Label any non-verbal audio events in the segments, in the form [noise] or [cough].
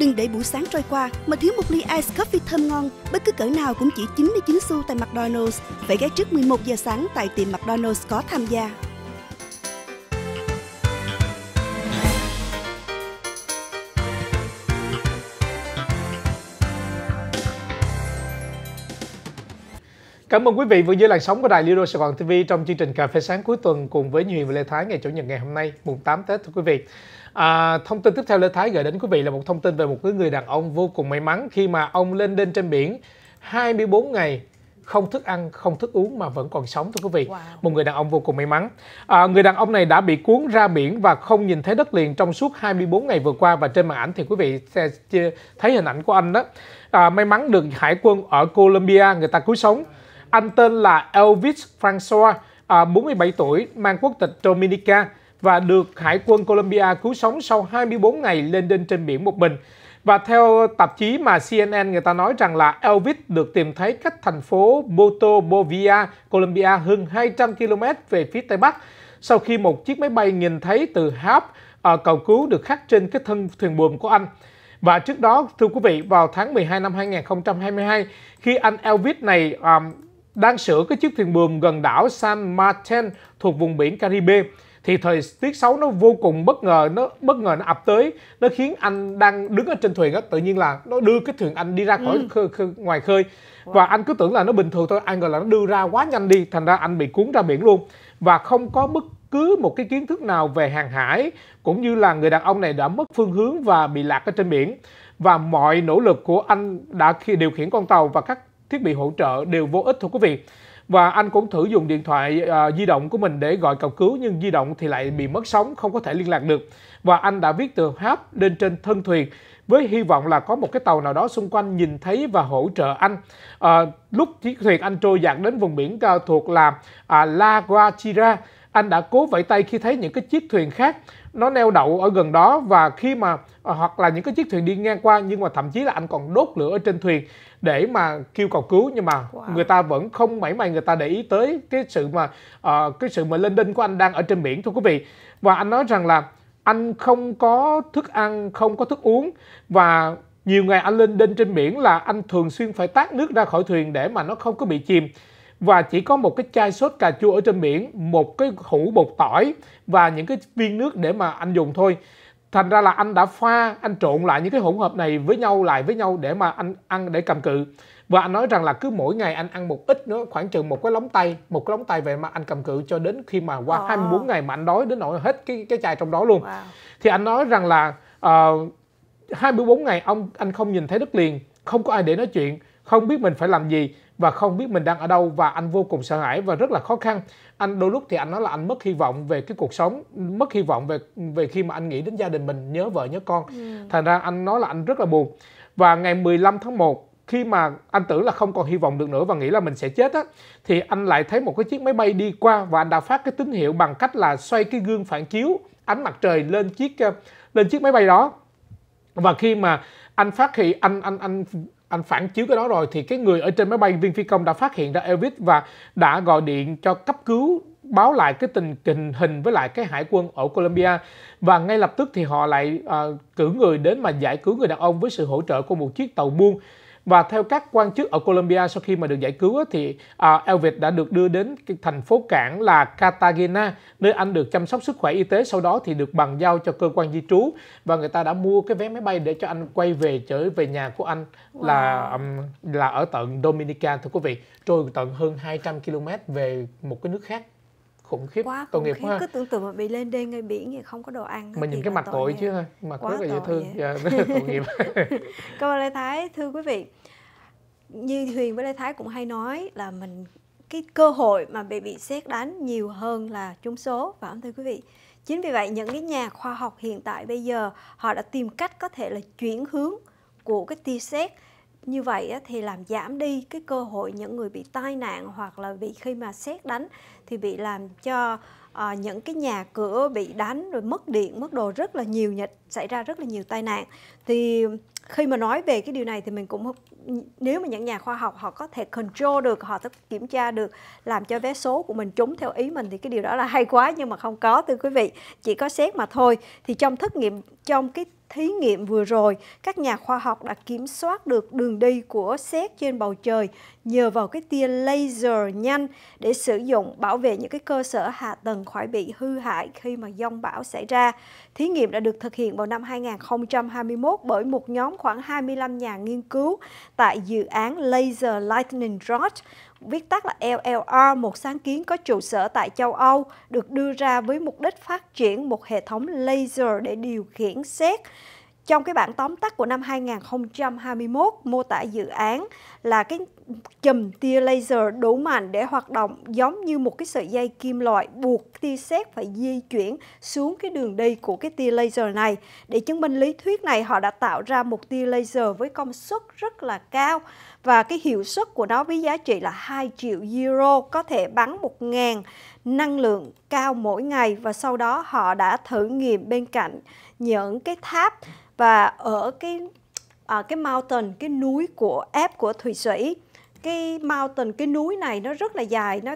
Đừng để buổi sáng trôi qua mà thiếu một ly ice coffee thơm ngon, bất cứ cỡ nào cũng chỉ 99 xu tại McDonald's. Phải ghé trước 11 giờ sáng tại tiệm McDonald's có tham gia. Cảm ơn quý vị vừa dưới làn sóng của đài Lido Sài Gòn TV trong chương trình Cà phê sáng cuối tuần cùng với Nhuyền và Lê Thái ngày Chủ nhật ngày hôm nay, mùng 8 Tết thưa quý vị. À, thông tin tiếp theo Lê Thái gửi đến quý vị là một thông tin về một người đàn ông vô cùng may mắn khi mà ông lên lên trên biển 24 ngày không thức ăn, không thức uống mà vẫn còn sống thưa quý vị. Wow. Một người đàn ông vô cùng may mắn. À, người đàn ông này đã bị cuốn ra biển và không nhìn thấy đất liền trong suốt 24 ngày vừa qua và trên màn ảnh thì quý vị sẽ thấy hình ảnh của anh đó. À, may mắn được hải quân ở Colombia người ta cứu sống. Anh tên là Elvis Francois, à, 47 tuổi, mang quốc tịch Dominica và được Hải quân Colombia cứu sống sau 24 ngày lên đên trên biển một mình. Và theo tạp chí mà CNN người ta nói rằng là Elvis được tìm thấy cách thành phố Boto Bovia, Colombia hơn 200 km về phía Tây Bắc sau khi một chiếc máy bay nhìn thấy từ Háp à, cầu cứu được khắc trên cái thân thuyền buồm của anh. Và trước đó, thưa quý vị, vào tháng 12 năm 2022, khi anh Elvis này um, đang sửa cái chiếc thuyền buồm gần đảo San Martin thuộc vùng biển Caribe thì thời tiết xấu nó vô cùng bất ngờ nó bất ngờ nó ập tới nó khiến anh đang đứng ở trên thuyền á tự nhiên là nó đưa cái thuyền anh đi ra khỏi ừ. khơi, khơi, ngoài khơi wow. và anh cứ tưởng là nó bình thường thôi anh gọi là nó đưa ra quá nhanh đi thành ra anh bị cuốn ra biển luôn và không có bất cứ một cái kiến thức nào về hàng hải cũng như là người đàn ông này đã mất phương hướng và bị lạc ở trên biển và mọi nỗ lực của anh đã khi điều khiển con tàu và các thiết bị hỗ trợ đều vô ích thưa quý vị. Và anh cũng thử dùng điện thoại uh, di động của mình để gọi cầu cứu nhưng di động thì lại bị mất sóng, không có thể liên lạc được. Và anh đã viết từ Háp lên trên thân thuyền với hy vọng là có một cái tàu nào đó xung quanh nhìn thấy và hỗ trợ anh. À, lúc chiếc thuyền anh trôi dạt đến vùng biển uh, thuộc là à, La Guajira anh đã cố vẫy tay khi thấy những cái chiếc thuyền khác nó neo đậu ở gần đó và khi mà à, hoặc là những cái chiếc thuyền đi ngang qua nhưng mà thậm chí là anh còn đốt lửa ở trên thuyền để mà kêu cầu cứu nhưng mà wow. người ta vẫn không mảy may người ta để ý tới cái sự mà uh, cái sự mà lên đinh của anh đang ở trên biển thưa quý vị và anh nói rằng là anh không có thức ăn không có thức uống và nhiều ngày anh lên đinh trên biển là anh thường xuyên phải tát nước ra khỏi thuyền để mà nó không có bị chìm và chỉ có một cái chai sốt cà chua ở trên biển, một cái hũ bột tỏi và những cái viên nước để mà anh dùng thôi. Thành ra là anh đã pha, anh trộn lại những cái hỗn hợp này với nhau lại với nhau để mà anh ăn để cầm cự. Và anh nói rằng là cứ mỗi ngày anh ăn một ít nữa, khoảng chừng một cái lóng tay, một cái lóng tay về mà anh cầm cự cho đến khi mà qua oh. Ờ. 24 ngày mà anh đói đến nỗi hết cái cái chai trong đó luôn. Thì anh nói rằng là uh, ờ, 24 ngày ông anh không nhìn thấy đất liền, không có ai để nói chuyện, không biết mình phải làm gì và không biết mình đang ở đâu và anh vô cùng sợ hãi và rất là khó khăn anh đôi lúc thì anh nói là anh mất hy vọng về cái cuộc sống mất hy vọng về về khi mà anh nghĩ đến gia đình mình nhớ vợ nhớ con ừ. thành ra anh nói là anh rất là buồn và ngày 15 tháng 1 khi mà anh tưởng là không còn hy vọng được nữa và nghĩ là mình sẽ chết á thì anh lại thấy một cái chiếc máy bay đi qua và anh đã phát cái tín hiệu bằng cách là xoay cái gương phản chiếu ánh mặt trời lên chiếc ờ, lên chiếc máy bay đó và khi mà anh phát hiện anh anh anh anh phản chiếu cái đó rồi thì cái người ở trên máy bay viên phi công đã phát hiện ra Elvis và đã gọi điện cho cấp cứu báo lại cái tình tình hình với lại cái hải quân ở Colombia và ngay lập tức thì họ lại uh, cử người đến mà giải cứu người đàn ông với sự hỗ trợ của một chiếc tàu buôn và theo các quan chức ở Colombia sau khi mà được giải cứu thì à, Elvis đã được đưa đến cái thành phố cảng là Cartagena nơi anh được chăm sóc sức khỏe y tế sau đó thì được bàn giao cho cơ quan di trú và người ta đã mua cái vé máy bay để cho anh quay về trở về nhà của anh wow. là um, là ở tận Dominica thưa quý vị trôi tận hơn 200 km về một cái nước khác khủng khiếp quá tội nghiệp khiếp. quá cứ tưởng tượng mà bị lên đây ngay biển thì không có đồ ăn mình nhìn cái mặt tội, tội chứ thôi mặt rất là dễ thương dạ, rất là tội nghiệp [laughs] cảm ơn lê thái thưa quý vị như Huyền với Lê Thái cũng hay nói là mình cái cơ hội mà bị bị xét đánh nhiều hơn là trúng số và không thưa quý vị? Chính vì vậy những cái nhà khoa học hiện tại bây giờ họ đã tìm cách có thể là chuyển hướng của cái tia xét như vậy thì làm giảm đi cái cơ hội những người bị tai nạn hoặc là bị khi mà xét đánh thì bị làm cho à, những cái nhà cửa bị đánh rồi mất điện mất đồ rất là nhiều nhật xảy ra rất là nhiều tai nạn thì khi mà nói về cái điều này thì mình cũng nếu mà những nhà khoa học họ có thể control được họ có kiểm tra được làm cho vé số của mình trúng theo ý mình thì cái điều đó là hay quá nhưng mà không có thưa quý vị chỉ có xét mà thôi thì trong thất nghiệm trong cái thí nghiệm vừa rồi, các nhà khoa học đã kiểm soát được đường đi của sét trên bầu trời nhờ vào cái tia laser nhanh để sử dụng bảo vệ những cái cơ sở hạ tầng khỏi bị hư hại khi mà dông bão xảy ra. Thí nghiệm đã được thực hiện vào năm 2021 bởi một nhóm khoảng 25 nhà nghiên cứu tại dự án Laser Lightning Rod, viết tắt là LLR, một sáng kiến có trụ sở tại châu Âu, được đưa ra với mục đích phát triển một hệ thống laser để điều khiển xét trong cái bản tóm tắt của năm 2021 mô tả dự án là cái chùm tia laser đủ mạnh để hoạt động giống như một cái sợi dây kim loại buộc tia sét phải di chuyển xuống cái đường đi của cái tia laser này. Để chứng minh lý thuyết này họ đã tạo ra một tia laser với công suất rất là cao và cái hiệu suất của nó với giá trị là 2 triệu euro có thể bắn 1.000 năng lượng cao mỗi ngày và sau đó họ đã thử nghiệm bên cạnh những cái tháp và ở cái à, cái mountain cái núi của app của thụy sĩ cái mountain cái núi này nó rất là dài nó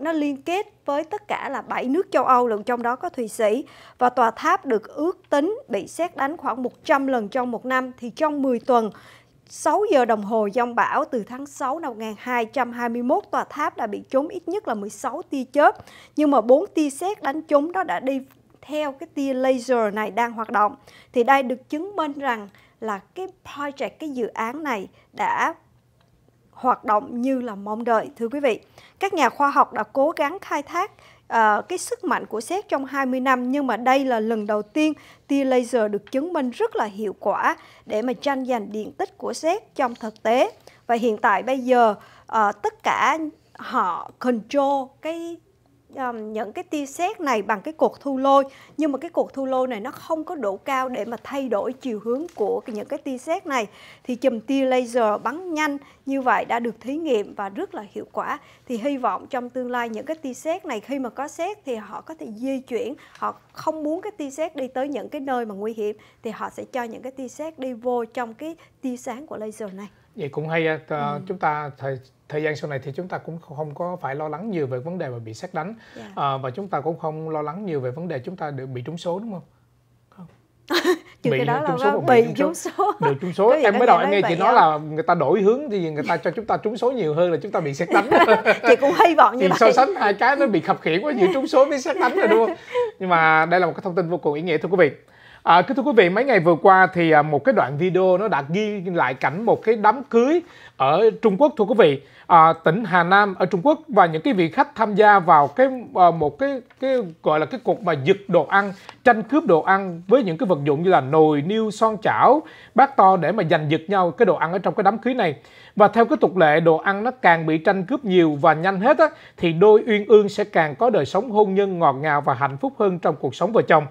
nó liên kết với tất cả là bảy nước châu Âu lần trong đó có Thụy Sĩ và tòa tháp được ước tính bị xét đánh khoảng 100 lần trong một năm thì trong 10 tuần 6 giờ đồng hồ dông bão từ tháng 6 năm 1221, tòa tháp đã bị trúng ít nhất là 16 tia chớp, nhưng mà 4 tia sét đánh trúng đó đã đi theo cái tia laser này đang hoạt động. Thì đây được chứng minh rằng là cái project, cái dự án này đã hoạt động như là mong đợi thưa quý vị. Các nhà khoa học đã cố gắng khai thác uh, cái sức mạnh của xét trong 20 năm nhưng mà đây là lần đầu tiên tia laser được chứng minh rất là hiệu quả để mà tranh giành điện tích của xét trong thực tế và hiện tại bây giờ uh, tất cả họ control cái um, những cái tia sét này bằng cái cột thu lôi nhưng mà cái cột thu lôi này nó không có độ cao để mà thay đổi chiều hướng của những cái tia sét này thì chùm tia laser bắn nhanh như vậy đã được thí nghiệm và rất là hiệu quả thì hy vọng trong tương lai những cái tia sét này khi mà có sét thì họ có thể di chuyển họ không muốn cái tia sét đi tới những cái nơi mà nguy hiểm thì họ sẽ cho những cái tia sét đi vô trong cái tia sáng của laser này vậy cũng hay à, ừ. chúng ta thời thời gian sau này thì chúng ta cũng không có phải lo lắng nhiều về vấn đề mà bị xét đánh yeah. Dạ. à, ờ, và chúng ta cũng không lo lắng nhiều về vấn đề chúng ta được bị trúng số đúng không [laughs] bị trúng số bị trúng, số, [laughs] được trúng số em mới đầu em nghe chị nói là người ta đổi hướng thì người ta cho chúng ta trúng số nhiều hơn là chúng ta bị xét đánh [laughs] chị cũng hy vọng như vậy so sánh hai cái nó bị khập khiển quá giữa trúng số với xét đánh rồi đúng không nhưng mà đây là một cái thông tin vô cùng ý nghĩa thưa quý vị À, kính thưa quý vị, mấy ngày vừa qua thì à, một cái đoạn video nó đã ghi lại cảnh một cái đám cưới ở Trung Quốc thưa quý vị, à, tỉnh Hà Nam ở Trung Quốc và những cái vị khách tham gia vào cái à, một cái cái gọi là cái cuộc mà giật đồ ăn, tranh cướp đồ ăn với những cái vật dụng như là nồi, niêu, son chảo, bát to để mà giành giật nhau cái đồ ăn ở trong cái đám cưới này. Và theo cái tục lệ đồ ăn nó càng bị tranh cướp nhiều và nhanh hết á thì đôi uyên ương sẽ càng có đời sống hôn nhân ngọt ngào và hạnh phúc hơn trong cuộc sống vợ chồng.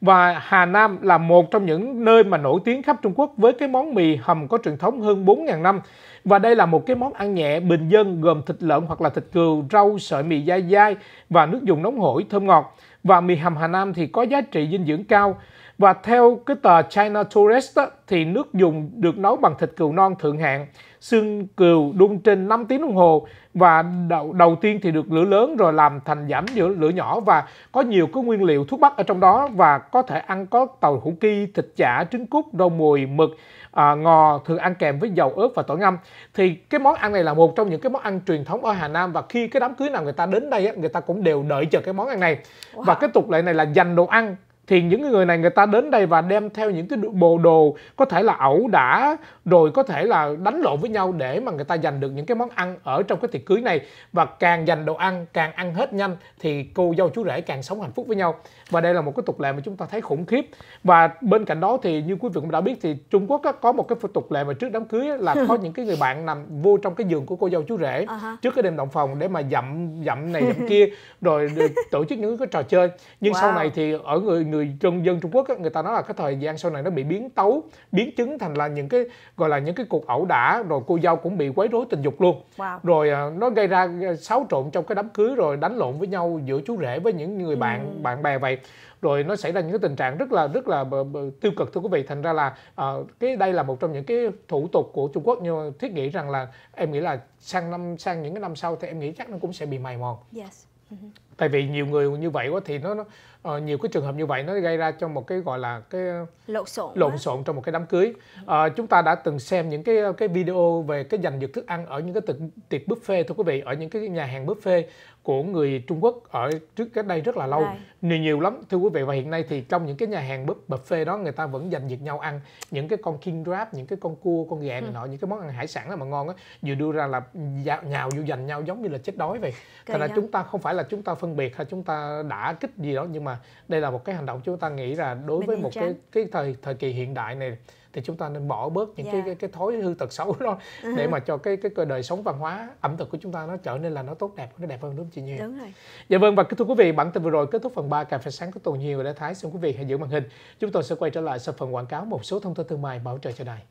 Và Hà Nam là một trong những nơi mà nổi tiếng khắp Trung Quốc với cái món mì hầm có truyền thống hơn 4.000 năm. Và đây là một cái món ăn nhẹ bình dân gồm thịt lợn hoặc là thịt cừu, rau, sợi mì dai dai và nước dùng nóng hổi thơm ngọt. Và mì hầm Hà Nam thì có giá trị dinh dưỡng cao. Và theo cái tờ China Tourist đó, thì nước dùng được nấu bằng thịt cừu non thượng hạng xương cừu đun trên 5 tiếng đồng hồ và đầu, đầu tiên thì được lửa lớn rồi làm thành giảm giữa lửa nhỏ và có nhiều cái nguyên liệu thuốc bắc ở trong đó và có thể ăn có tàu hũ ki, thịt chả, trứng cút, rau mùi, mực, à, ngò thường ăn kèm với dầu ớt và tỏi ngâm. Thì cái món ăn này là một trong những cái món ăn truyền thống ở Hà Nam và khi cái đám cưới nào người ta đến đây á, người ta cũng đều đợi chờ cái món ăn này. Wow. Và cái tục lệ này là dành đồ ăn thì những người này người ta đến đây và đem theo những cái bộ đồ có thể là ẩu đả rồi có thể là đánh lộn với nhau để mà người ta giành được những cái món ăn ở trong cái tiệc cưới này và càng giành đồ ăn càng ăn hết nhanh thì cô dâu chú rể càng sống hạnh phúc với nhau và đây là một cái tục lệ mà chúng ta thấy khủng khiếp và bên cạnh đó thì như quý vị cũng đã biết thì Trung Quốc có một cái tục lệ mà trước đám cưới là có [laughs] những cái người bạn nằm vô trong cái giường của cô dâu chú rể à trước cái đêm động phòng để mà dặm dặm này dặm kia [laughs] rồi tổ chức những cái trò chơi nhưng wow. sau này thì ở người người người dân dân Trung Quốc người ta nói là cái thời gian sau này nó bị biến tấu biến chứng thành là những cái gọi là những cái cuộc ẩu đả rồi cô dâu cũng bị quấy rối tình dục luôn wow. rồi à, nó gây ra à, xáo trộn trong cái đám cưới rồi đánh lộn với nhau giữa chú rể với những người bạn ừ. bạn bè vậy rồi nó xảy ra những cái tình trạng rất là rất là b, b, tiêu cực thưa quý vị thành ra là uh, cái đây là một trong những cái thủ tục của Trung Quốc nhưng mà thiết nghĩ rằng là em nghĩ là sang năm sang những cái năm sau thì em nghĩ chắc nó cũng sẽ bị mài mòn yes. Uh ừ -huh. tại vì nhiều người như vậy quá thì nó, nó ờ, nhiều cái trường hợp như vậy nó gây ra cho một cái gọi là cái lộn xộn lộn xộn trong một cái đám cưới ờ, chúng ta đã từng xem những cái cái video về cái dành dược thức ăn ở những cái tiệc, tiệc buffet thưa quý vị ở những cái nhà hàng buffet của người Trung Quốc ở trước cái đây rất là lâu Đấy. Vâng. nhiều nhiều lắm thưa quý vị và hiện nay thì trong những cái nhà hàng buffet đó người ta vẫn dành việc nhau ăn những cái con king crab những cái con cua con gà này ừ. nọ những cái món ăn hải sản là mà ngon á vừa đưa ra là nhào vô dành nhau giống như là chết đói vậy thành là chúng ta không phải là chúng ta phân biệt hay chúng ta đã kích gì đó nhưng mà mà đây là một cái hành động chúng ta nghĩ là đối với một cái cái thời thời kỳ hiện đại này thì chúng ta nên bỏ bớt những yeah. cái, dạ. cái cái thói hư tật xấu đó ừ. để mà cho cái cái đời sống văn hóa ẩm thực của chúng ta nó trở nên là nó tốt đẹp nó đẹp hơn đúng không chị Nhi? Đúng rồi. Dạ vâng và thưa quý vị bản tin vừa rồi kết thúc phần 3 cà phê sáng của Tùng Nhiều và Thái xin quý vị hãy giữ màn hình. Chúng tôi sẽ quay trở lại sau phần quảng cáo một số thông tin thương mại bảo trợ cho đài.